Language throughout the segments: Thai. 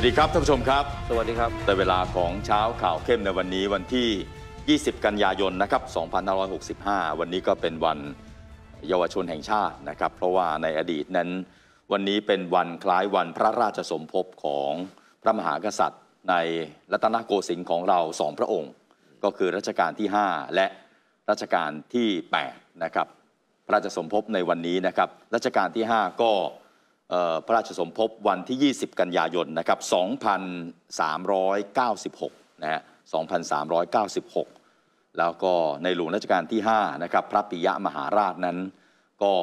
วัสดีครับท่านผู้ชมครับสวัสดีครับ แต่เวลาของเช้าข่าวเข้มในวันนี้วันที่ 20 กันยายนนะครับ 2565 วันนี้ก็เป็นวันเยาวชนแห่งชาตินะครับเพราะว่าในอดีตนั้นวันนี้เป็นวันคล้ายวันพระราชสมภพของพระมหากษัตริย์ในรัตนโกสินทร์ของเราสองพระองค์ ก็คือรัชกาลที่ 5 และรัชกาลที่ 8 นะครับพระราชสมภพในวันนี้นะครับรัชกาลที่ 5 ก็พระราชสมภพวันที่ 20 กันยายนนะครับ2,396นะฮะ2,396 แล้วก็ในหลวงรัชกาลที่5นะครับพระปิยะมหาราชนั้น ก็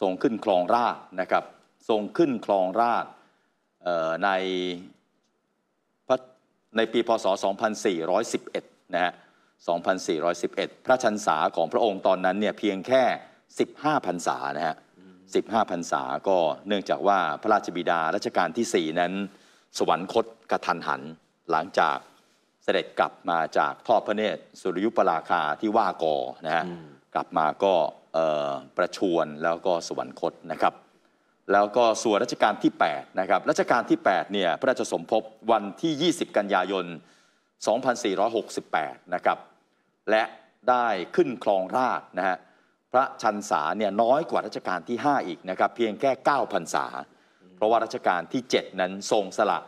ทรงขึ้นครองราชนะครับทรงขึ้นครองราชในในปีพศ 2411นะฮะ2411 พระชันษาของพระองค์ตอนนั้นเนี่ยเพียงแค่15พรรษานะฮะ15พรรษาก็เนื่องจากว่าพระราชบิดารัชกาลที่ 4 นั้น สวรรคตกระทันหัน หลังจากเสด็จกลับมาจากทอดพระเนตรสุริยุปราคาที่ว่ากอนะฮะกลับมาก็ประชวนแล้วก็สวรรคตนะครับ แล้วก็ส่วนรัชกาลที่8นะครับรัชกาลที่8เนี่ยพระราชสมภพวันที่ 20 กันยายน2468 นะครับ และได้ขึ้นครองราชนะฮะพระชันษาเนี่ยน้อยกว่ารัชกาลที่5อีกนะครับ เพียงแค่9พรรษาเพราะว่ารัชกาลที่7นั้นทรงสละ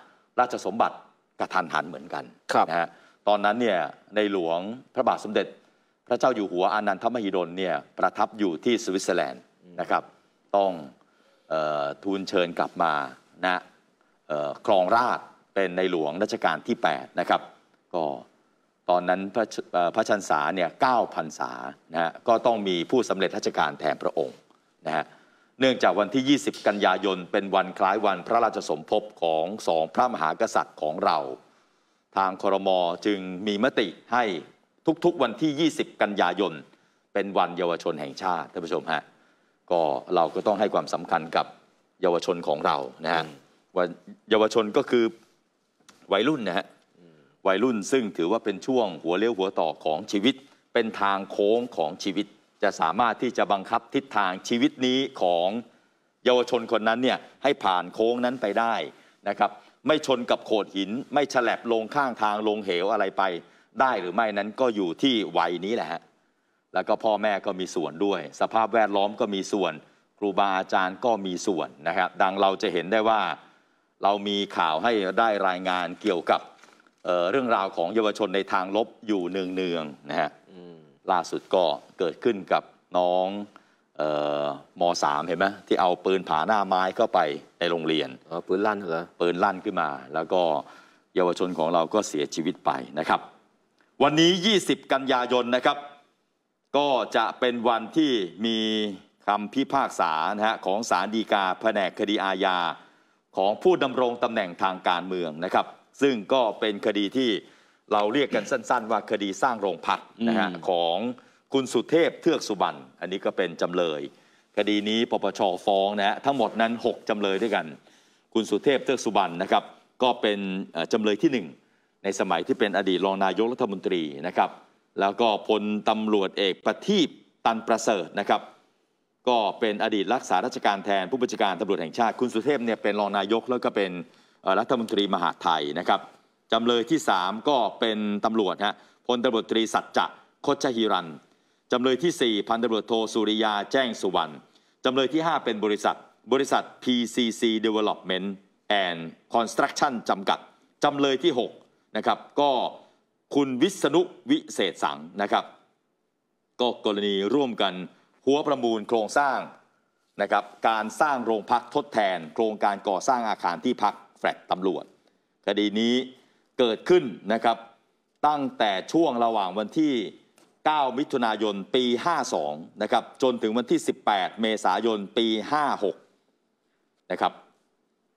ราชสมบัติกระทันหันเหมือนกันนะฮะตอนนั้นเนี่ยในหลวงพระบาทสมเด็จพระเจ้าอยู่หัวอานันทมหิดลเนี่ยประทับอยู่ที่สวิตเซอร์แลนด์นะครับ ต้องออทูลเชิญกลับมานะครองราชเป็นในหลวงรัชกาลที่8นะครับก็ตอนนั้นพระพระชันษาเนี่ยเก้าพันษานะฮะก็ต้องมีผู้สำเร็จราชการแทนพระองค์นะฮะเนื่องจากวันที่ 20 กันยายนเป็นวันคล้ายวันพระราชสมภพของสองพระมหากษัตริย์ของเรา ทางครมจึงมีมติให้ทุกๆวันที่ 20 กันยายนเป็นวันเยาวชนแห่งชาติท่านผู้ชมฮะก็เราก็ต้องให้ความสำคัญกับเยาวชนของเรานะฮะวเยาวชนก็คือวัยรุ่นนะฮะวัยรุ่นซึ่งถือว่าเป็นช่วงหัวเลี้ยวหัวต่อของชีวิต เป็นทางโค้งของชีวิต จะสามารถที่จะบังคับทิศทางชีวิตนี้ของเยาวชนคนนั้นเนี่ยให้ผ่านโค้งนั้นไปได้นะครับไม่ชนกับโขดหิน ไม่ฉลับลงข้างทางลงเหวอะไรไป ได้หรือไม่นั้นก็อยู่ที่วัยนี้แหละฮะแล้วก็พ่อแม่ก็มีส่วนด้วย สภาพแวดล้อมก็มีส่วนครูบาอาจารย์ก็มีส่วนนะครับดังเราจะเห็นได้ว่าเรามีข่าวให้ได้รายงานเกี่ยวกับเรื่องราวของเยาวชนในทางลบอยู่เนืองๆนะฮะล่าสุดก็เกิดขึ้นกับน้องมสามเห็นไหมที่เอาปืนผาหน้าไม้เข้าไปในโรงเรียนปืนลั่นเหรอปืนลั่นขึ้นมา แล้วก็เยาวชนของเราก็เสียชีวิตไปนะครับ วันนี้20กันยายนนะครับ ก็จะเป็นวันที่มีคำพิพากษานะฮะของศาลฎีกาแผนกคดีอาญาของผู้ดำรงตำแหน่งทางการเมืองนะครับซึ่งก็เป็นคดีที่เราเรียกกันสั้นๆ ว่าคดีสร้างโรงพักนะฮะของคุณสุเทพเทือกสุบรรณอันนี้ก็เป็นจำเลย คดีนี้ปปชฟ้องนะฮะทั้งหมดนั้น 6จำเลยด้วยกัน คุณสุเทพเทือกสุบรรณนะครับก็เป็นจำเลยที่ 1 ในสมัยที่เป็นอดีตรองนายกรัฐมนตรีนะครับแล้วก็พลตำรวจเอกประทีปตันประเสริฐนะครับก็เป็นอดีตรักษาราชการแทนผู้บัญชาการตำรวจแห่งชาติคุณสุเทพเนี่ยเป็นรองนายกแล้วก็เป็นรัฐมนตรีมหาไทยนะครับ จำเลยที่ 3 ก็เป็นตำรวจฮะพลตำรวจตรีสัจจะโคชฮิรันจำเลยที่ 4 พันตำรวจโทสุริยาแจ้งสุวรรณ จำเลยที่5เป็นบริษัทบริษัท PCC Development and Construction จำกัดจำเลยที่6นะครับก็คุณวิษณุวิเศษสังนะครับ ก็กรณีร่วมกัน หัวประมูลโครงสร้างนะครับการสร้างโรงพักทดแทน โครงการก่อสร้างอาคารที่พักแลตตำรวจคดีนี้เกิดขึ้นนะครับตั้งแต่ช่วงระหว่างวันที่ 9 มิถุนายนปี 52 นะครับจนถึงวันที่ 18 เมษายนปี 56 นะครับ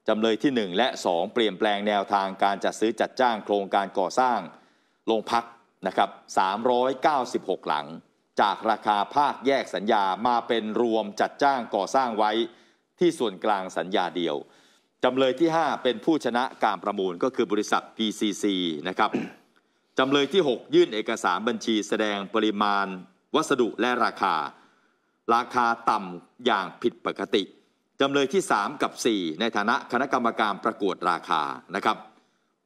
จำเลยที่ 1 และ 2 เปลี่ยนแปลงแนวทางการจัดซื้อจัดจ้างโครงการก่อสร้างโรงพักนะครับ 396 หลัง จากราคาภาคแยกสัญญามาเป็นรวมจัดจ้างก่อสร้างไว้ที่ส่วนกลางสัญญาเดียวจำเลยที่ 5 เป็นผู้ชนะการประมูลก็คือบริษัท PCC นะครับจำเลยที่ 6 ยื่นเอกสารบัญชีแสดงปริมาณวัสดุและราคา ราคาต่ำอย่างผิดปกติจำเลยที่ 3 กับ 4 ในฐานะคณะกรรมการประกวดราคานะครับ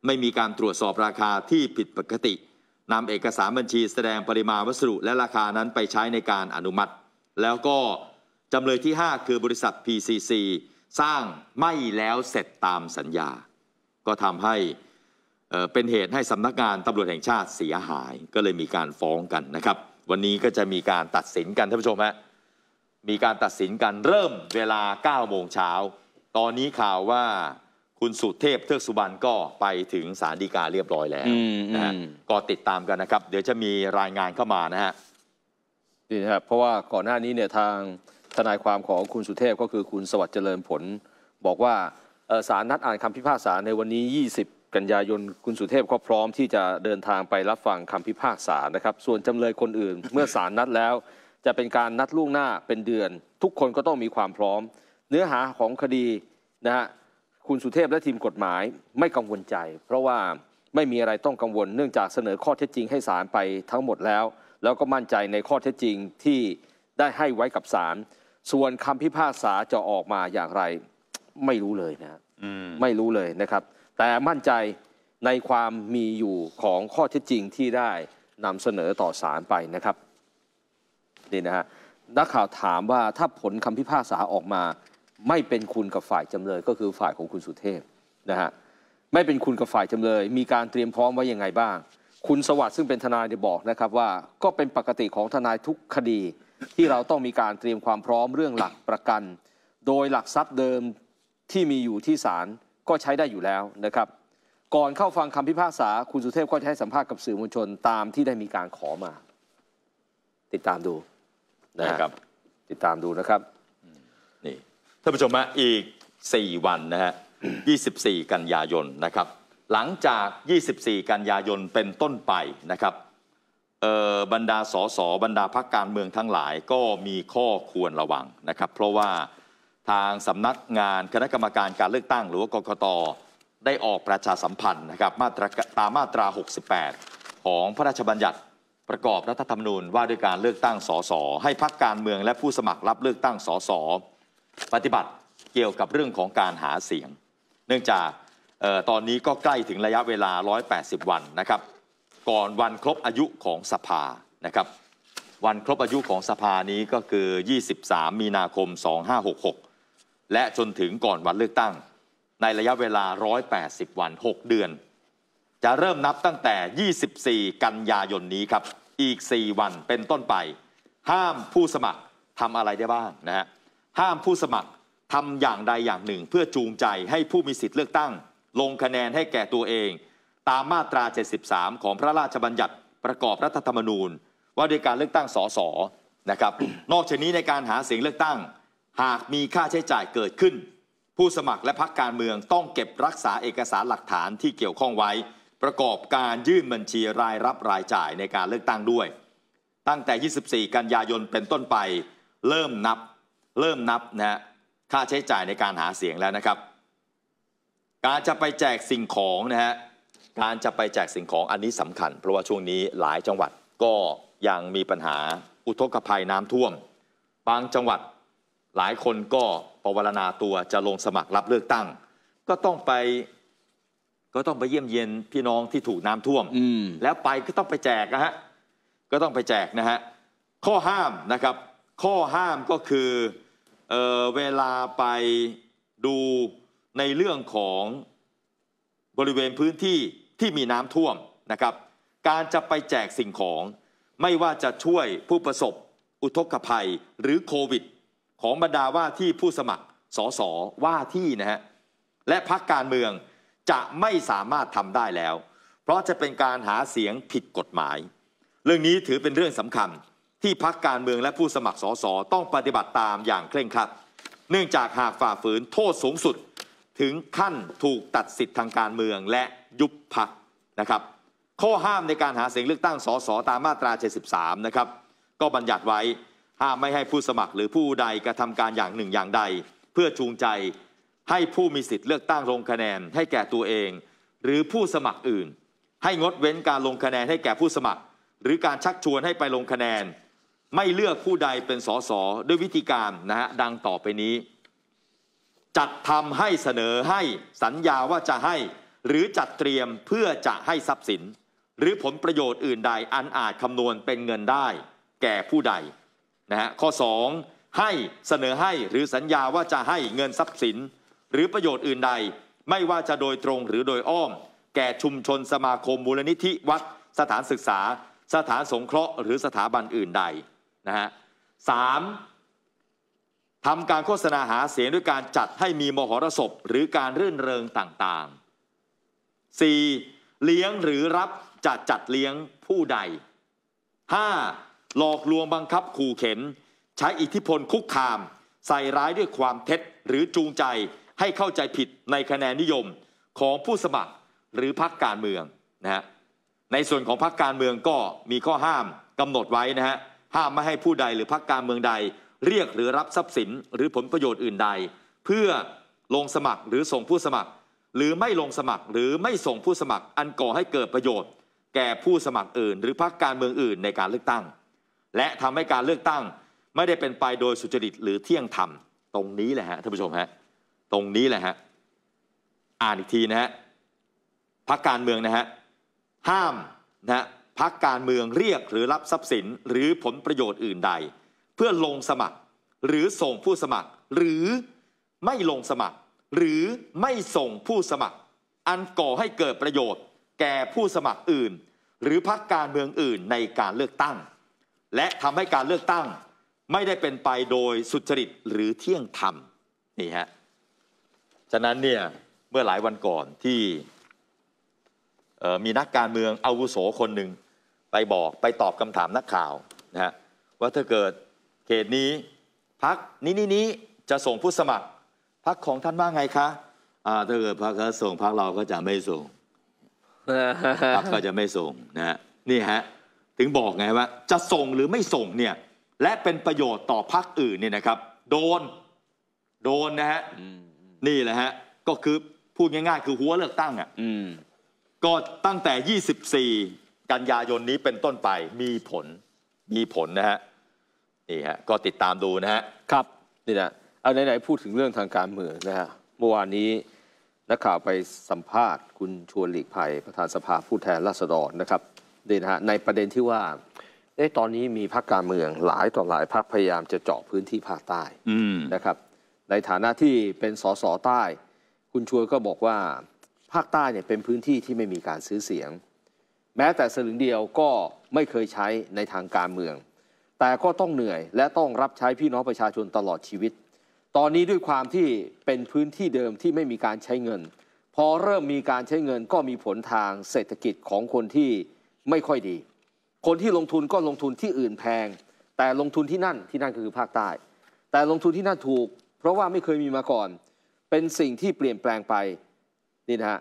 ไม่มีการตรวจสอบราคาที่ผิดปกตินำเอกสารบัญชี แสดงปริมาณวัสดุและราคานั้นไปใช้ในการอนุมัติ แล้วก็จำเลยที่ 5 คือบริษัท PCC สร้างไม่แล้วเสร็จตามสัญญา ก็ทำให้เป็นเหตุให้สำนักงานตำรวจแห่งชาติเสียหาย ก็เลยมีการฟ้องกันนะครับ วันนี้ก็จะมีการตัดสินกันท่านผู้ชมฮะมีการตัดสินกันเริ่มเวลา9โมงเช้าตอนนี้ข่าวว่าคุณสุเทพเทือกสุบรรณก็ไปถึงสารดีกาเรียบร้อยแล้วนะฮะก็ติดตามกันนะครับ เดี๋ยวจะมีรายงานเข้ามานะฮะนี่ครับเพราะว่าก่อนหน้านี้เนี่ยทางทนายความของคุณสุเทพก็คือคุณสวัสดิ์เจริญผล บอกว่าสารนัดอ่านคำพิพากษา ในวันนี้ 20 กันยายนคุณสุเทพก็พร้อม ที่จะเดินทางไปรับฟังคำพิพากษานะครับ ส่วนจำเลยคนอื่น เมื่อสารนัดแล้วจะเป็นการนัดล่วงหน้าเป็นเดือน ทุกคนก็ต้องมีความพร้อม เนื้อหาของคดีนะฮะคุณสุเทพและทีมกฎหมายไม่กังวลใจ เพราะว่าไม่มีอะไรต้องกังวล เนื่องจากเสนอข้อเท็จจริงให้ศาลไปทั้งหมดแล้ว แล้วก็มั่นใจในข้อเท็จจริงที่ได้ให้ไว้กับศาลส่วนคำพิพากษาจะออกมาอย่างไรไม่รู้เลยนะไม่รู้เลยนะครับ แต่มั่นใจในความมีอยู่ของข้อเท็จจริงที่ได้นำเสนอต่อศาลไปนะครับนี่นะฮะนักข่าวถามว่าถ้าผลคำพิพากษาออกมา ไม่เป็นคุณกับฝ่ายจำเลยก็คือฝ่ายของคุณสุเทพนะฮะไม่เป็นคุณกับฝ่ายจำเลยมีการเตรียมพร้อมไว้ยังไงบ้าง คุณสวัสดิ์ซึ่งเป็นทนายได้บอกนะครับ ว่าก็เป็นปกติของทนายทุกคดีที่เราต้องมีการเตรียมความพร้อมเรื่องหลักประกัน โดยหลักทรัพย์เดิมที่มีอยู่ที่ศาลก็ใช้ได้อยู่แล้วนะครับ ก่อนเข้าฟังคำพิพากษา คุณสุเทพก็จะให้สัมภาษณ์กับสื่อมวลชนตามที่ได้มีการขอมา ติดตามดู นะครับ ติดตามดูนะครับนี่ท่านผู้ชมฮะอีก4วันนะฮะ24 กันยายนนะครับ หลังจาก24กันยายนเป็นต้นไปนะครับบรรดาสสบรรดาพักการเมืองทั้งหลายก็มีข้อควรระวังนะครับ เพราะว่าทางสำนักงานคณะกรรมการการเลือกตั้งหรือว่ากกต ได้ออกประชาสัมพันธ์นะครับมาตราตามมาตรา 68 ของพระราชบัญญัติประกอบรัฐธรรมนูญ ว่าด้วยการเลือกตั้งสสให้พักการเมืองและผู้สมัครรับเลือกตั้งสสปฏิบัติเกี่ยวกับเรื่องของการหาเสียง เนื่องจากตอนนี้ก็ใกล้ถึงระยะเวลา180 วันนะครับก่อนวันครบอายุของสภานะครับวันครบอายุของสภานี้ก็คือ 23 มีนาคม 2566 และจนถึงก่อนวันเลือกตั้ง ในระยะเวลา180วัน6 เดือน จะเริ่มนับตั้งแต่ 24 กันยายนนี้ครับอีก 4 วันเป็นต้นไป ห้ามผู้สมัครทำอะไรได้บ้างนะฮะห้ามผู้สมัครทำอย่างใดอย่างหนึ่งเพื่อจูงใจให้ผู้มีสิทธิ์เลือกตั้ง ลงคะแนนให้แก่ตัวเองตามมาตรา 73 ของพระราชบัญญัติประกอบรัฐธรรมนูญ ว่าด้วยการเลือกตั้งสสนะครับ นอกจากนี้ในการหาเสียงเลือกตั้ง หากมีค่าใช้จ่ายเกิดขึ้น ผู้สมัครและพรรคการเมืองต้องเก็บรักษาเอกสารหลักฐานที่เกี่ยวข้องไว้ ประกอบการยื่นบัญชีรายรับรายจ่ายในการเลือกตั้งด้วย ตั้งแต่ 24กันยายนเป็นต้นไปเริ่มนับเริ่มนับนะค่าใช้จ่ายในการหาเสียงแล้วนะครับ การจะไปแจกสิ่งของนะฮะการจะไปแจกสิ่งของอันนี้สำคัญเพราะว่าช่วงนี้หลายจังหวัดก็ยังมีปัญหาอุทกภัยน้ำท่วมบางจังหวัดหลายคนก็ปวารณาตัวจะลงสมัครรับเลือกตั้ง ก็ต้องไปก็ต้องไปเยี่ยมเยียนพี่น้องที่ถูกน้ำท่วมมแล้วไปก็ต้องไปแจกนะฮะก็ต้องไปแจกนะฮะข้อห้ามนะครับ ข้อห้ามก็คือเออเวลาไปดูในเรื่องของบริเวณพื้นที่ที่มีน้ำท่วมนะครับการจะไปแจกสิ่งของ ไม่ว่าจะช่วยผู้ประสบ อุทกภัยหรือโควิด ของบรรดาว่าที่ผู้สมัครสสว่าที่นะฮะและพักการเมืองจะไม่สามารถทำได้แล้ว เพราะจะเป็นการหาเสียงผิดกฎหมาย เรื่องนี้ถือเป็นเรื่องสำคัญที่พักการเมืองและผู้สมัครสสต้องปฏิบัติตามอย่างเคร่งครัดเนื่องจากหากฝ่าฝืนโทษสูงสุดถึงขั้นถูกตัดสิทธิ์ทางการเมืองและยุบพักนะครับ ข้อห้ามในการหาเสียงเลือกตั้งสสตามมาตรา73นะครับก็บัญญัติไว้ห้ามไม่ให้ผู้สมัคร หรือผู้ใดกระทำการอย่างหนึ่งอย่างใด เพื่อจูงใจให้ผู้มีสิทธิ์เลือกตั้งลงคะแนน ให้แก่ตัวเอง หรือผู้สมัครอื่น ให้งดเว้นการลงคะแนนให้แก่ผู้สมัคร หรือการชักชวนให้ไปลงคะแนน ไม่เลือกผู้ใดเป็นสสด้วยวิธีการนะฮะดังต่อไปนี้จัดทำให้เสนอให้สัญญาว่าจะให้หรือจัดเตรียมเพื่อจะให้ทรัพย์สิน หรือผลประโยชน์อื่นใดอันอาจคำนวณเป็นเงินได้ แก่ผู้ใดนะฮะข้อ 2 ให้เสนอให้หรือสัญญาว่าจะให้เงินทรัพย์สิน หรือประโยชน์อื่นใดไม่ว่าจะโดยตรงหรือโดยอ้อม แก่ชุมชนสมาคมมูลนิธิวัดสถานศึกษา สถานสงเคราะห์หรือสถาบันอื่นใดนะฮะสามทำการโฆษณาหาเสียงด้วยการจัดให้มีมหรสพ หรือการรื่นเริงต่างๆ 4. เลี้ยงหรือรับจัดจัดเลี้ยงผู้ใด 5. หลอกลวงบังคับขู่เข็นใช้อิทธิพลคุกคามใส่ร้ายด้วยความเท็จหรือจูงใจให้เข้าใจผิดในคะแนนนิยมของผู้สมัครหรือพักการเมืองนะฮะ ในส่วนของพักการเมืองก็มีข้อห้ามกำหนดไว้นะฮะห้ามไม่ให้ผู้ใดหรือพักการเมืองใดเรียก หรือรับทรัพย์สินหรือผลประโยชน์อื่นใด เพื่อลงสมัครหรือส่งผู้สมัคร หรือไม่ลงสมัครหรือไม่ส่งผู้สมัคร อันก่อให้เกิดประโยชน์ แก่ผู้สมัครอื่น หรือพรรคการเมืองอื่นในการเลือกตั้ง และทำให้การเลือกตั้งไม่ได้เป็นไปโดยสุจริต หรือเที่ยงธรรมตรงนี้แหละฮะท่านผู้ชมฮะตรงนี้แหละฮะอ่านอีกทีนะฮะพักการเมืองนะฮะห้ามนะพักการเมืองเรียกหรือรับทรัพย์สินหรือผลประโยชน์อื่นใดพื่อลงสมัครหรือส่งผู้สมัคร หรือไม่ลงสมัคร หรือไม่ส่งผู้สมัคร อันก่อให้เกิดประโยชน์ แก่ผู้สมัครอื่น หรือพักการเมืองอื่นในการเลือกตั้ง และทำให้การเลือกตั้ง ไม่ได้เป็นไปโดยสุจริตหรือเที่ยงธรรมนี่ฮะฉะนั้นเนี่ยเมื่อหลายวันก่อนที่มีนักการเมืองอาวุโสคนหนึ่งไปบอกไปตอบคำถามนักข่าวนะฮะว่าถ้าเกิดเขตนี้พักนี้นี้นี้จะส่งผู้สมัครพักของท่านว่าไงคะอ่าถ้าเกิดพักเขาส่งพักเราก็จะไม่ส่งพักก็จะไม่ส่งนะฮะนี่ฮะถึงบอกไงว่า จะส่งหรือไม่ส่งเนี่ย และเป็นประโยชน์ต่อพักอื่นเนี่ยนะครับ โดน โดนนะฮะนี่แหละฮะ ก็คือพูดง่ายๆ คือหัวเลือกตั้งอ่ะก็ตั้งแต่24กันยายนนี้เป็นต้นไป มีผลมีผลนะฮะนี่ฮะก็ติดตามดูนะฮะครับนี่นะเอาไหนๆพูดถึงเรื่องทางการเมืองนะฮะเมื่อวานนี้นักข่าวไปสัมภาษณ์ คุณชวนหลีกภัย ประธานสภาผู้แทนราษฎรนะครับนี่นะฮะในประเด็นที่ว่าเอ้ตอนนี้มีพรรคการเมืองหลายต่อหลายพรรคพยายามจะเจาะพื้นที่ภาคใต้นะครับ ในฐานะที่เป็นสสใต้ คุณชวนก็บอกว่าภาคใต้เนี่ยเป็นพื้นที่ที่ไม่มีการซื้อเสียง แม้แต่สลึงเดียวก็ไม่เคยใช้ในทางการเมืองแต่ก็ต้องเหนื่อยและต้องรับใช้พี่น้องประชาชนตลอดชีวิต ตอนนี้ด้วยความที่เป็นพื้นที่เดิมที่ไม่มีการใช้เงิน พอเริ่มมีการใช้เงินก็มีผลทางเศรษฐกิจของคนที่ไม่ค่อยดี คนที่ลงทุนก็ลงทุนที่อื่นแพง แต่ลงทุนที่นั่นที่นั่นคือภาคใต้ แต่ลงทุนที่นั่นถูก เพราะว่าไม่เคยมีมาก่อน เป็นสิ่งที่เปลี่ยนแปลงไป นี่นะฮะ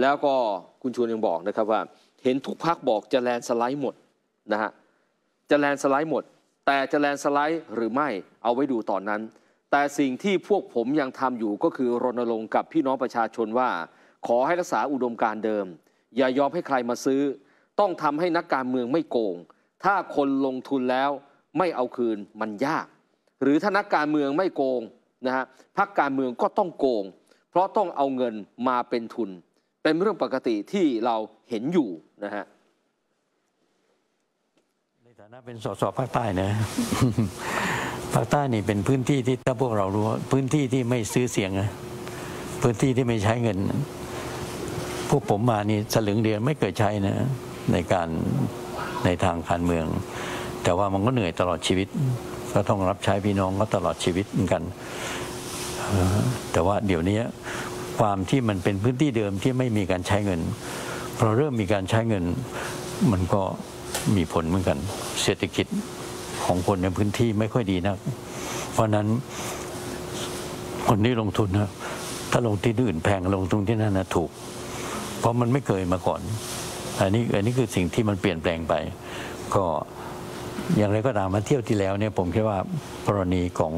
แล้วก็คุณชวนยังบอกนะครับว่า เห็นทุกพักบอกจะแลนสไลด์หมดนะฮะ จะแลนสไลด์หมดแต่จะแลนสไลด์หรือไม่เอาไว้ดูตอนนั้น แต่สิ่งที่พวกผมยังทำอยู่ก็คือรณรงค์กับพี่น้องประชาชนว่า ขอให้รักษาอุดมการเดิม อย่ายอมให้ใครมาซื้อ ต้องทำให้นักการเมืองไม่โกง ถ้าคนลงทุนแล้วไม่เอาคืนมันยาก หรือถ้านักการเมืองไม่โกงนะฮะพักการเมืองก็ต้องโกง เพราะต้องเอาเงินมาเป็นทุน เป็นเรื่องปกติที่เราเห็นอยู่นะฮะนะเป็นสสภาคใต้นะภาคใต้นี่เป็นพื้นที่ที่ถ้าพวกเรารู้พื้นที่ที่ไม่ซื้อเสียงนะพื้นที่ที่ไม่ใช้เงินพวกผมมานี่สลึงเดียวไม่เคยใช้นะ ในการในทางการเมือง แต่ว่ามันก็เหนื่อยตลอดชีวิต ก็ต้องรับใช้พี่น้องก็ตลอดชีวิตเหมือนกันแต่ว่าเดี๋ยวนี้ ความที่มันเป็นพื้นที่เดิมที่ไม่มีการใช้เงินพอเริ่มมีการใช้เงิน มันก็มีผลเหมือนกัน เศรษฐกิจของคนในพื้นที่ไม่ค่อยดีนะเพราะนั้น คนนี้ลงทุนนะถ้าลงที่อื่นแพงลงทุนที่นั่นนะถูก เพราะมันไม่เคยมาก่อน อันนี้อันนี้คือสิ่งที่มันเปลี่ยนแปลงไป ก็อย่างไรก็ตามมาเที่ยวที่แล้วเนี่ยผมคิดว่ากรณีของ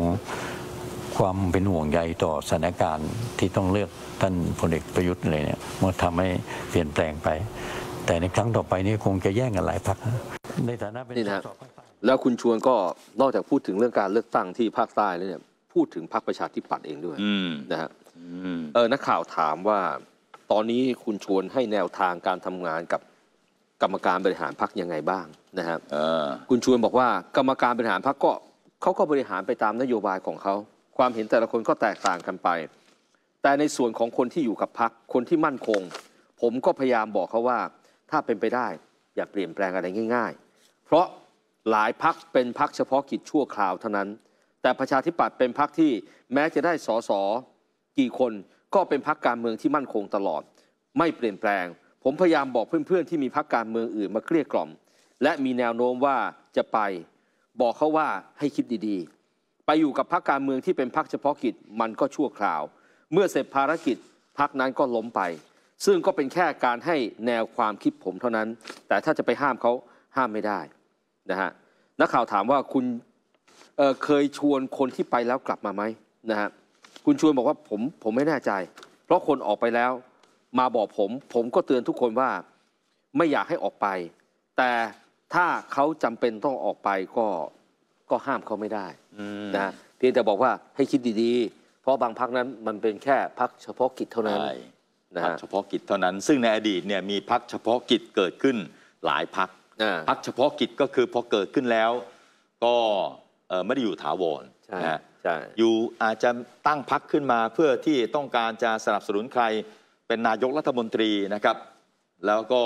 ความเป็นห่วงใยต่อสถานการณ์ที่ต้องเลือกท่านพลเอกประยุทธ์เลยเนี่ยมันทำให้เปลี่ยนแปลงไปแต่ในครั้งต่อไปนี้คงจะแย่งกันหลายพักในฐานะเป็นนี่นะแล้วคุณชวนก็นอกจากพูดถึงเรื่องการเลือกตั้งที่ภาคใต้แล้วเนี่ย พูดถึงพรรคประชาธิปัตย์เองด้วยนะฮะเออ นักข่าวถามว่าตอนนี้คุณชวนให้แนวทางการทำงานกับกรรมการบริหารพรรคยังไงบ้างนะฮะคุณชวนบอกว่ากรรมการบริหารพรรคก็เขาก็บริหารไปตามนโยบายของเขา ความเห็นแต่ละคนก็แตกต่างกันไป แต่ในส่วนของคนที่อยู่กับพรรคคนที่มั่นคง ผมก็พยายามบอกเขาว่าถ้าเป็นไปได้อย่าเปลี่ยนแปลงอะไรง่าย ๆ เพราะหลายพักเป็นพักเฉพาะกิจชั่วคราวเท่านั้น แต่ประชาธิปัตย์เป็นพักที่แม้จะได้สสกี่คนก็เป็นพักการเมืองที่มั่นคงตลอด ไม่เปลี่ยนแปลง ผมพยายามบอกเพื่อนๆที่มีพักการเมืองอื่นมาเกลี้ยกล่อม และมีแนวโน้มว่าจะไปบอกเขาว่าให้คิดดีๆ ไปอยู่กับพักการเมืองที่เป็นพักเฉพาะกิจมันก็ชั่วคราว เมื่อเสร็จภารกิจพักนั้นก็ล้มไปซึ่งก็เป็นแค่การให้แนวความคิดผมเท่านั้น แต่ถ้าจะไปห้ามเขาห้ามไม่ได้นะฮะนักข่าวถามว่าคุณเเคยชวนคนที่ไปแล้วกลับมาไหมนะฮะคุณชวนบอกว่าผมผมไม่แน่ใจ เพราะคนออกไปแล้วมาบอกผม ผมก็เตือนทุกคนว่าไม่อยากให้ออกไป แต่ถ้าเขาจำเป็นต้องออกไปก็ก็ห้ามเขาไม่ได้นะเพียงแต่บอกว่าให้คิดดีๆเพราะบางพักนั้นมันเป็นแค่พักเฉพาะกิจเท่านั้นนะพรรคเฉพาะกิจเท่านั้นซึ่งในอดีตเนี่ยมีพรรคเฉพาะกิจเกิดขึ้นหลายพรรคพรรคเฉพาะกิจก็คือพอเกิดขึ้นแล้วก็ไม่ได้อยู่ถาวรใช่นะฮะอยู่อาจจะตั้งพักขึ้นมาเพื่อที่ต้องการจะสนับสนุนใคร เป็นนายกรัฐมนตรีนะครับ แล้วก็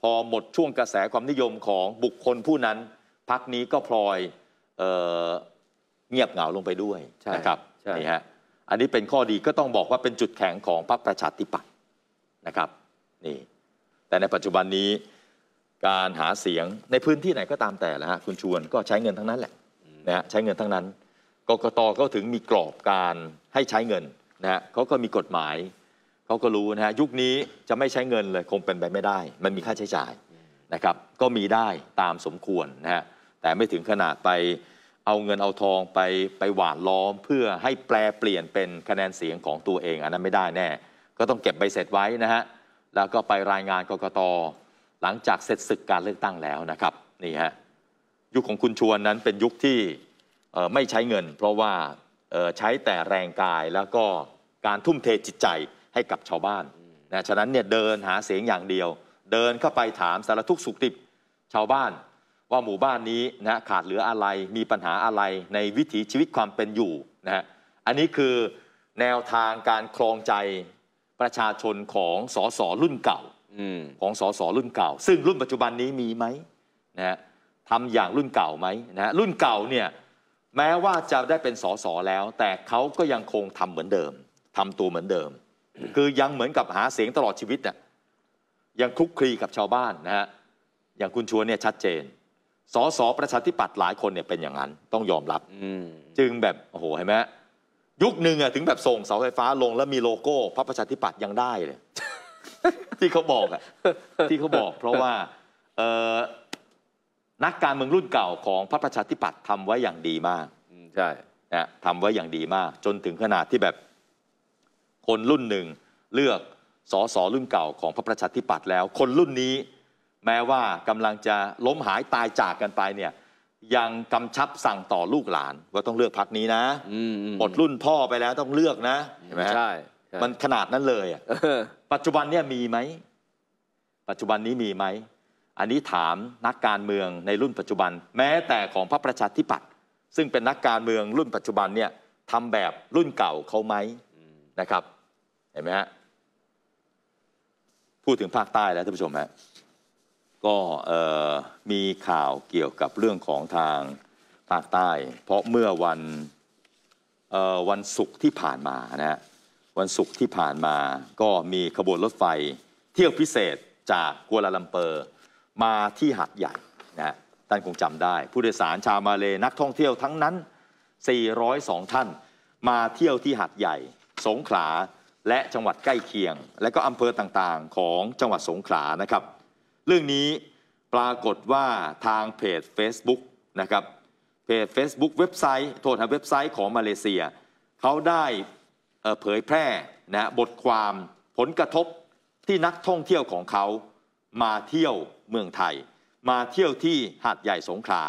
พอหมดช่วงกระแสความนิยมของบุคคลผู้นั้นพักนี้ก็พลอยเออเงียบเหงาลงไปด้วยนะครับนี่ฮะอันนี้เป็นข้อดีก็ต้องบอกว่าเป็นจุดแข็งของพรรคประชาธิปัตย์นะครับนี่แต่ในปัจจุบันนี้การหาเสียงในพื้นที่ไหนก็ตามแต่ละฮะคุณชวนก็ใช้เงินทั้งนั้นแหละนะฮะใช้เงินทั้งนั้นกกตก็ถึงมีกรอบการให้ใช้เงินนะฮะเขาก็มีกฎหมายเขาก็รู้นะฮะยุคนี้จะไม่ใช้เงินเลยคงเป็นไปไม่ได้ มันมีค่าใช้จ่ายนะครับ ก็มีได้ตามสมควรนะฮะแต่ไม่ถึงขนาดไปเอาเงินเอาทองไปไปหวานล้อม เพื่อให้แปลเปลี่ยนเป็นคะแนนเสียงของตัวเอง อันนั้นไม่ได้แน่ก็ต้องเก็บใบเสร็จไว้นะฮะแล้วก็ไปรายงานกกตหลังจากเสร็จศึกการเลือกตั้งแล้วนะครับนี่ฮะยุคของคุณชวนนั้นเป็นยุคที่ไม่ใช้เงิน เพราะว่าใช้แต่แรงกายแล้วก็การทุ่มเทจิตใจให้กับชาวบ้านนะฉะนั้นเนี่ยเดินหาเสียงอย่างเดียว เดินเข้าไปถามสารทุกสุขดิบชาวบ้านว่าหมู่บ้านนี้นะขาดเหลืออะไรมีปัญหาอะไรในวิถีชีวิตความเป็นอยู่นะฮะอันนี้คือแนวทางการคลองใจประชาชนของสสรุ่นเก่าอของสสรุ่นเก่า ซึ่งรุ่นปัจจุบันนี้มีไหมนะฮะทำอย่างรุ่นเก่าไหมนะฮะรุ่นเก่าเนี่ยแม้ว่าจะได้เป็นสสแล้ว แต่เขาก็ยังคงทำเหมือนเดิม ทำตัวเหมือนเดิม คือยังเหมือนกับหาเสียงตลอดชีวิตเน่ยยังคลุกคลีกับชาวบ้านนะฮะอย่างคุณชวนเนี่ยชัดเจนสสประชาธิปัตย์หลายคนเนี่ยเป็นอย่างนั้นต้องยอมรับจึงแบบโอ้โหเห็นไหมยุคหนึ่งอะถึงแบบส่งเสาไฟฟ้าลง แล้วมีโลโก้พระประชาธิปัตย์ยังได้เลยที่เขาบอกอะที่เขาบอก เพราะว่านักการเมืองรุ่นเก่าของพระประชาธิปัตย์ทำไว้อย่างดีมากใช่นะทำไว้อย่างดีมาก จนถึงขนาดที่แบบคนรุ่นหนึ่งเลือกสสรุ่นเก่าของพระประชาธิปัตย์แล้ว คนรุ่นนี้แม้ว่ากำลังจะล้มหายตายจากกันไปเนี่ยยังกำชับสั่งต่อลูกหลานว่าต้องเลือกพักนี้นะหมดรุ่นพ่อไปแล้วต้องเลือกนะเห็นไหมใช่มันขนาดนั้นเลยอปัจจุบันเนี่ยมีไหมปัจจุบันนี้มีไหมอันนี้ถามนักการเมืองในรุ่นปัจจุบัน แม้แต่ของพระประชาธิปัตย์ซึ่งเป็นนักการเมืองรุ่นปัจจุบันเนี่ยทำแบบรุ่นเก่าเขาไหมนะครับ เห็นไหมฮะพูดถึงภาคใต้แล้วท่านผู้ชมฮะก็มีข่าวเกี่ยวกับเรื่องของทางภาคใต้ เพราะเมื่อวันวันศุกร์ที่ผ่านมานะฮะวันศุกร์ที่ผ่านมาก็มีขบวนรถไฟเที่ยวพิเศษจากกัวลาลัมเปอร์มาที่หัดใหญ่นะท่านคงจำได้ ผู้โดยสารชาวมาเลนักท่องเที่ยวทั้งนั้น 402 ท่าน มาเที่ยวที่หัดใหญ่สงขลาและจังหวัดใกล้เคียง และก็อำเภอต่างๆ ของจังหวัดสงขลานะครับเรื่องนี้ปรากฏว่าทางเพจ Facebook นะครับเพจ Facebook เว็บไซต์โทษนะเว็บไซต์ของมาเลเซียเขาได้เผยแพร่นะบทความผลกระทบที่นักท่องเที่ยวของเขามาเที่ยวเมืองไทย มาเที่ยวที่หาดใหญ่สงขลา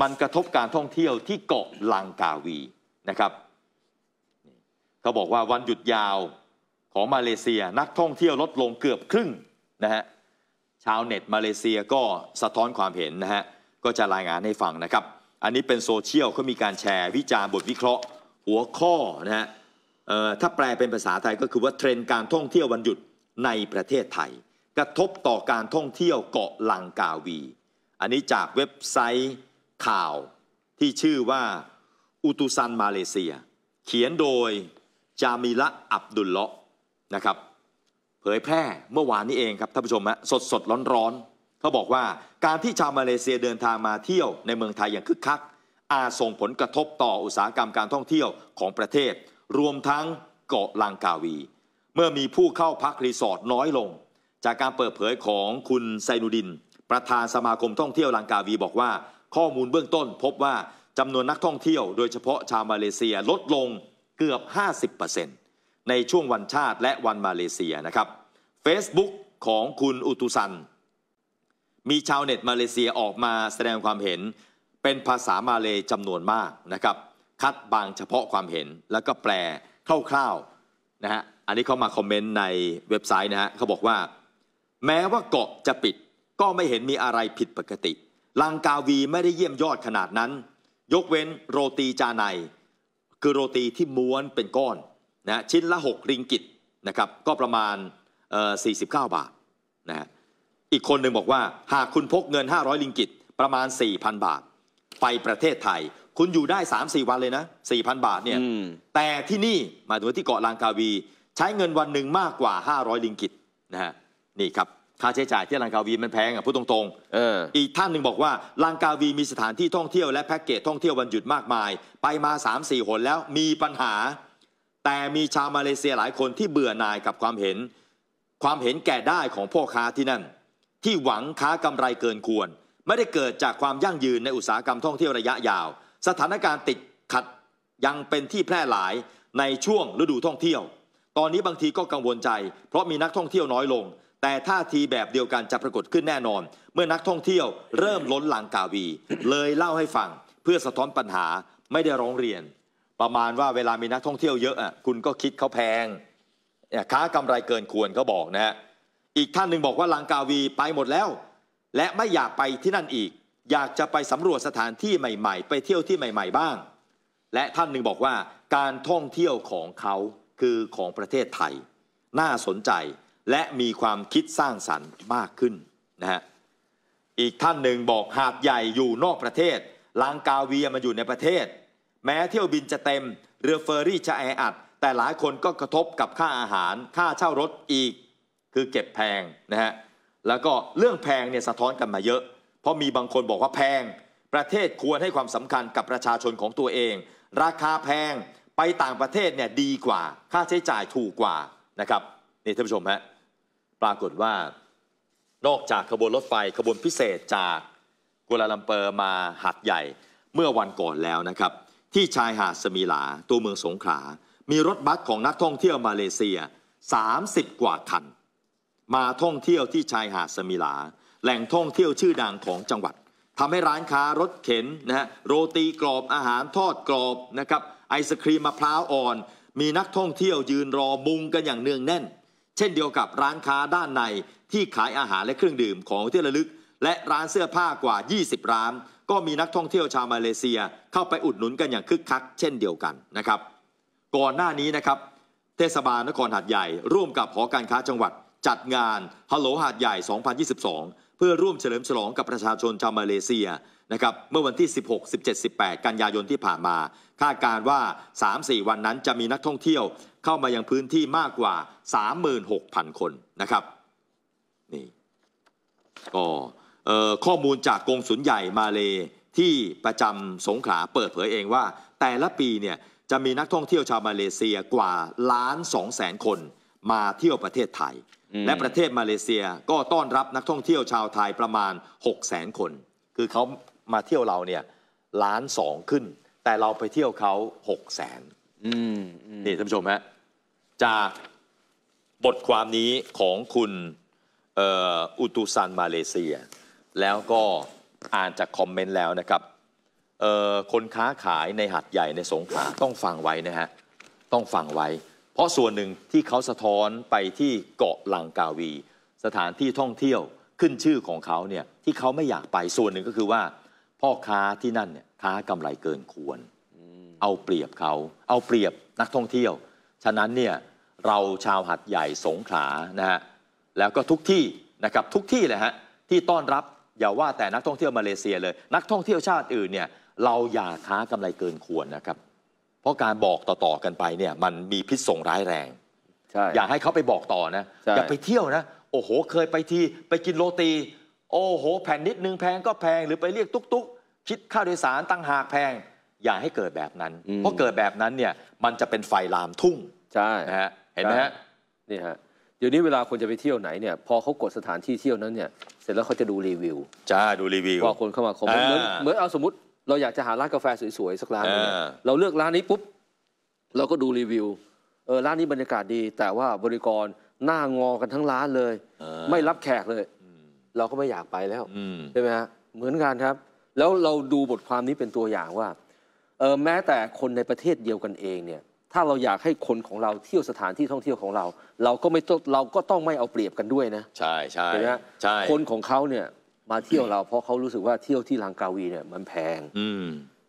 มันกระทบการท่องเที่ยวที่เกาะลังกาวีนะครับเขาบอกว่าวันหยุดยาวของมาเลเซีย นักท่องเที่ยวลดลงเกือบครึ่งนะฮะชาวเน็ตมาเลเซียก็สะท้อนความเห็นนะฮะ ก็จะรายงานให้ฟังนะครับ อันนี้เป็นโซเชียลเขามีการแชร์วิจารณ์บทวิเคราะห์ หัวข้อนะฮะถ้าแปลเป็นภาษาไทยก็คือว่าเทรนด์การท่องเที่ยววันหยุดในประเทศไทย กระทบต่อการท่องเที่ยวเกาะลังกาวี อันนี้จากเว็บไซต์ข่าวที่ชื่อว่าอุตุซันมาเลเซีย เขียนโดยจามิละอับดุลเลาะนะครับผยแพร่เมื่อวานนี้เองครับท่านผู้ชมฮะสดสดร้อนร้อนเขาบอกว่าการที่ชาวมาเลเซียเดินทางมาเที่ยวในเมืองไทยอย่างคึกคักอาจส่งผลกระทบต่ออุตสาหกรรมการท่องเที่ยวของประเทศ รวมทั้งเกาะลังกาวี เมื่อมีผู้เข้าพักรีสอร์ทน้อยลง จากการเปิดเผยของคุณไซนูดิน ประธานสมาคมท่องเที่ยวลังกาวีบอกว่า ข้อมูลเบื้องต้นพบว่าจำนวนนักท่องเที่ยวโดยเฉพาะชาวมาเลเซียลดลงเกือบ50%ในช่วงวันชาติและวันมาเลเซียนะครับ Facebook ของคุณอุตุสันมีชาวเน็ตมาเลเซียออกมาแสดงความเห็น เป็นภาษามาเลยจำนวนมากนะครับคัดบางเฉพาะความเห็นแล้วก็แปลคร่าวๆนะฮะอันนี้เขามาคอมเมนต์ในเว็บไซต์นะฮะเขาบอกว่า แม้ว่าเกาะจะปิด ก็ไม่เห็นมีอะไรผิดปกติลังกาวีไม่ได้เยี่ยมยอดขนาดนั้น ยกเว้นโรตีจานในคือโรตีที่ม้วนเป็นก้อนนะชิ้นละ6ริงกิตนะครับก็ประมาณ49บาทนะฮะอีกคนหนึ่งบอกว่า หากคุณพกเงิน500ลิงกิตประมาณ4,000บาท ไปประเทศไทย คุณอยู่ได้3-4วันเลยนะ4,000บาทเนี่ยแต่ที่นี่มาถึงที่เกาะลังกาวี ใช้เงินวันหนึ่งมากกว่า500ลิงกิตนะฮะนี่ครับค่าใช้จ่ายที่ลังกาวีมันแพงอ่ะพูดตรงๆออ อีกท่านหนึ่งบอกว่าลังกาวีมีสถานที่ท่องเที่ยวและแพ็กเกจท่องเที่ยววันหยุดมากมาย ไปมา3 4หนแล้วมีปัญหา แต่มีชาวมาเลเซียหลายคนที่เบื่อหน่ายกับความเห็นความเห็นแก่ได้ของพ่อค้าที่นั่น ที่หวังค้ากำไรเกินควร ไม่ได้เกิดจากความยั่งยืนในอุตสาหกรรมท่องเที่ยวระยะยาว สถานการณ์ติดขัดยังเป็นที่แพร่หลายในช่วงฤดูท่องเที่ยว ตอนนี้บางทีก็กังวลใจ เพราะมีนักท่องเที่ยวน้อยลง แต่ท่าทีแบบเดียวกันจะปรากฏขึ้นแน่นอน เมื่อนักท่องเที่ยวเริ่มล้นหลังกาวี เลยเล่าให้ฟังเพื่อสะท้อนปัญหาไม่ได้ร้องเรียน ประมาณว่าเวลามีนักท่องเที่ยวเยอะอ่ะคุณก็คิดเขาแพงค้ากำไรเกินควรเขาบอกนะฮะ อีกท่านหนึ่งบอกว่าลังกาวีไปหมดแล้ว และไม่อยากไปที่นั่นอีก อยากจะไปสำรวจสถานที่ใหม่ๆ ไปเที่ยวที่ใหม่ ๆบ้าง และท่านหนึ่งบอกว่าการท่องเที่ยวของเขาคือของประเทศไทย น่าสนใจและมีความคิดสร้างสรรค์มากขึ้นนะฮะอีกท่านหนึ่งบอกหาดใหญ่อยู่นอกประเทศลังกาวีมาอยู่ในประเทศ แม้เที่ยวบินจะเต็มเรือเฟอร์รี่จะแออัดแต่หลายคนก็กระทบกับค่าอาหารค่าเช่ารถอีก คือเก็บแพงนะฮะแล้วก็เรื่องแพงเนี่ยสะท้อนกันมาเยอะ เพราะมีบางคนบอกว่าแพงประเทศควรให้ความสำคัญกับประชาชนของตัวเอง ราคาแพงไปต่างประเทศเนี่ยดีกว่าค่าใช้จ่ายถูกกว่านะครับนี่ท่านผู้ชมฮะปรากฏว่านอกจากขบวนรถไฟขบวนพิเศษจากกัวลาลัมเปอร์มาหัดใหญ่ เมื่อวันก่อนแล้วนะครับที่ชายหาดสมีหลาตัวเมืองสงขลามีรถบัสของนักท่องเที่ยวมาเลเซีย 30 กว่าคัน มาท่องเที่ยวที่ชายหาดสมิลา แหล่งท่องเที่ยวชื่อดังของจังหวัดทำให้ร้านค้ารถเข็นนะฮะโรตีกรอบอาหารทอดกรอบนะครับ ไอศครีมมะพร้าวอ่อน มีนักท่องเที่ยวยืนรอมุงกันอย่างเนืองแน่น เช่นเดียวกับร้านค้าด้านในที่ขายอาหารและเครื่องดื่มของที่ระลึก และร้านเสื้อผ้ากว่า 20ร้านก็มีนักท่องเที่ยวชาวมาเลเซีย เข้าไปอุดหนุนกันอย่างคึกคัก เช่นเดียวกันนะครับก่อนหน้านี้นะครับเทศบาลนครหาดใหญ่ร่วมกับหอการค้าจังหวัดจัดงานฮัลโหลหาดใหญ่ 2022 เพื่อร่วมเฉลิมฉลองกับประชาชนชาวมาเลเซียนะครับเมื่อวันที่ 16 17 18 กันยายนที่ผ่านมาคาดการว่า 3-4 วันนั้นจะมีนักท่องเที่ยวเข้ามายังพื้นที่มากกว่า 36,000 คนนะครับนี่ก็ข้อมูลจากกองสุนใหญ่มาเลที่ประจำสงขลาเปิดเผยเองว่าแต่ละปีเนี่ยจะมีนักท่องเที่ยวชาวมาเลเซียกว่าล้านสองแสนคนมาเที่ยวประเทศไทย และประเทศมาเลเซียก็ต้อนรับนักท่องเที่ยวชาวไทยประมาณ6 0แสนคน คือเขามาเที่ยวเราเนี่ยล้านสองขึ้น แต่เราไปเที่ยวเขา6 0แสนนี่ท่านผู้ชมฮะจากบทความนี้ของคุณอุตุซันมาเลเซีย แล้วก็อ่านจากคอมเมนต์แล้วนะครับคนค้าขายในหัดใหญ่ในสงขลาต้องฟังไว้นะฮะต้องฟังไว้ เพราะส่วนหนึ่งที่เขาสะท้อนไปที่เกาะลังกาวี สถานที่ท่องเที่ยวขึ้นชื่อของเขาเนี่ยที่เขาไม่อยากไปส่วนหนึ่งก็คือว่า พ่อค้าที่นั่นเนี่ยค้ากำไรเกินควรเอาเปรียบเขา เอาเปรียบนักท่องเที่ยวฉะนั้นเนี่ยเราชาวหัดใหญ่สงขลานะฮะแล้วก็ทุกที่นะครับทุกที่เลยฮะที่ต้อนรับอย่าว่าแต่นักท่องเที่ยวมาเลเซียเลย นักท่องเที่ยวชาติอื่นเนี่ยเราอย่าค้ากำไรเกินควรนะครับ เพราะการบอกต่อๆกันไปเนี่ยมันมีพิษส่งร้ายแรงอย่าให้เขาไปบอกต่อนะ อย่าไปเที่ยวนะ โอ้โห เคยไปทีไปกินโรตี โอ้โหแผ่นนิดนึงแพงก็แพง หรือไปเรียกตุ๊กๆคิดค่าโดยสารตั้งหากแพง อย่าให้เกิดแบบนั้น เพราะเกิดแบบนั้นเนี่ยมันจะเป็นไฟลามทุ่ง ใช่นะฮะ เห็นไหมฮะ นี่ฮะ เดี๋ยวนี้เวลาคนจะไปเที่ยวไหนเนี่ยพอเขากดสถานที่เที่ยวนั้นเนี่ยเสร็จแล้วเขาจะดูรีวิวจ้าดูรีวิวพอคนเข้ามาคอมเมนต์เหมือนเอาสมมติเราอยากจะหาร้านกาแฟสวยๆสักร้านหนึ่งเเราเลือกร้านนี้ปุ๊บ เราก็ดูรีวิวเออร้านนี้บรรยากาศดี แต่ว่าบริกรหน้างอกันทั้งร้านเลยไม่รับแขกเลยเราก็ไม่อยากไปแล้วใช่ไหมฮะเหมือนกันครับ แล้วเราดูบทความนี้เป็นตัวอย่างว่าเออแม้แต่คนในประเทศเดียวกันเองเนี่ย ถ้าเราอยากให้คนของเราเที่ยวสถานที่ท่องเที่ยวของเรา เราก็ไม่ต้องเราก็ต้องไม่เอาเปรียบกันด้วยนะใช่ใช่ใช่คนของเขาเนี่ยมาเที่ยวเราเพราะเขารู้สึกว่าเที่ยวที่ลังกาวีเนี่ยมันแพงอื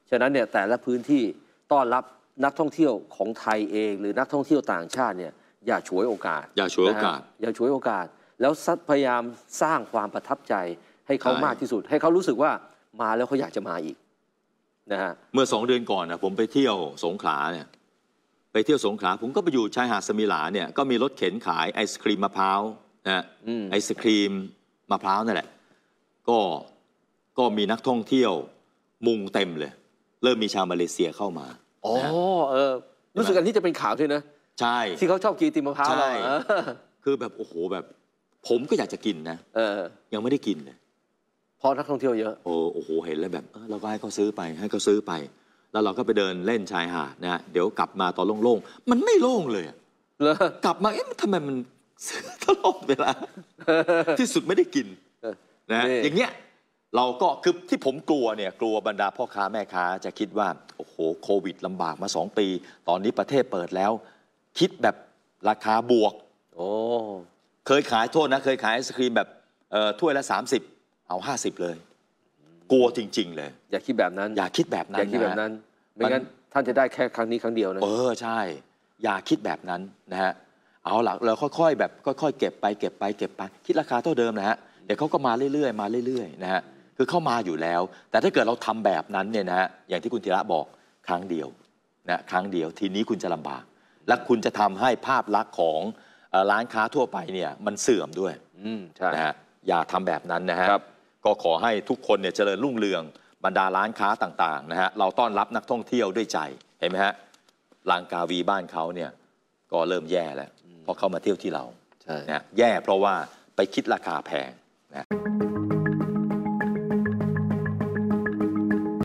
ฉะนั้นเนี่ยแต่ละพื้นที่ต้อนรับนักท่องเที่ยวของไทยเองหรือนักท่องเที่ยวต่างชาติเนี่ยอย่าฉวยโอกาสอย่าฉวยโอกาสอย่าฉวยโอกาสแล้วพยายามสร้างความประทับใจให้เขามากที่สุด ให้เขารู้สึกว่ามาแล้วเขาอยากจะมาอีกนะฮะเมื่อสองเดือนก่อนนะผมไปเที่ยวสงขลาเนี่ยไปเที่ยวสงขลาผมก็ไปอยู่ชายหาดสมิหลาเนี่ยก็มีรถเข็นขายไอศครีมมะพร้าวนะฮะไอศครีมมะพร้าวนั่นแหละก็ก็มีนักท่องเที่ยวมุงเต็มเลย เริ่มมีชาวมาเลเซียเข้ามา อ๋อเออรู้สึกอันที่จะเป็นข่าวด้วยนะใช่ ที่เขาชอบกินติมมะพร้าวใช่คือแบบโอ้โหแบบ ผมก็อยากจะกินนะเออ ยังไม่ได้กินเลยเพราะนักท่องเที่ยวเยอะโอ้โหเห็นแล้วแบบเราก็ให้เขาซื้อไปให้เขาซื้อไป แล้วเราก็ไปเดินเล่นชายหาดนะฮะเดี๋ยวกลับมาตอนโล่ง ๆ มันไม่โล่งเลยกลับมาเอ๊ะทำไมมันตลอดเวลาที่สุดไม่ได้กินนะอย่างเงี้ยเราก็คือที่ผมกลัวเนี่ย กลัวบรรดาพ่อค้าแม่ค้าจะคิดว่า โอ้โหโควิดลำบากมา2ปี ตอนนี้ประเทศเปิดแล้ว คิดแบบราคาบวก โอ้ เคยขายโทษนะ เคยขายไอศครีมแบบถ้วยละ 30 เอา50เลย กลัวจริงๆเลย อย่าคิดแบบนั้นอย่าคิดแบบนั้นอย่าคิดแบบนั้นไม่งั้นท่านจะได้แค่ครั้งนี้ครั้งเดียวนะเออใช่ อย่าคิดแบบนั้นนะฮะเอาหลักเราค่อยๆแบบค่อยๆเก็บไปเก็บไปเก็บไปคิดราคาเท่าเดิมนะฮะเดี๋ยวเขาก็มาเรื่อย ๆมาเรื่อยๆนะฮะคือเข้ามาอยู่แล้ว แต่ถ้าเกิดเราทำแบบนั้นเนี่ยนะฮะอย่างที่คุณธีระบอกครั้งเดียวนะครั้งเดียวทีนี้คุณจะลำบาก และคุณจะทำให้ภาพลักษณ์ของร้านค้าทั่วไปเนี่ยมันเสื่อมด้วยนะฮะอย่าทำแบบนั้นนะฮะก็ขอให้ทุกคนเนี่ยเจริญรุ่งเรือง บรรดาร้านค้าต่างๆนะฮะเราต้อนรับนักท่องเที่ยวด้วยใจเห็นไหมฮะลางกาวีบ้านเขาเนี่ยก็เริ่มแย่แล้วพอเข้ามาเที่ยวที่เราในะแย่เพราะว่าไปคิดราคาแพง É.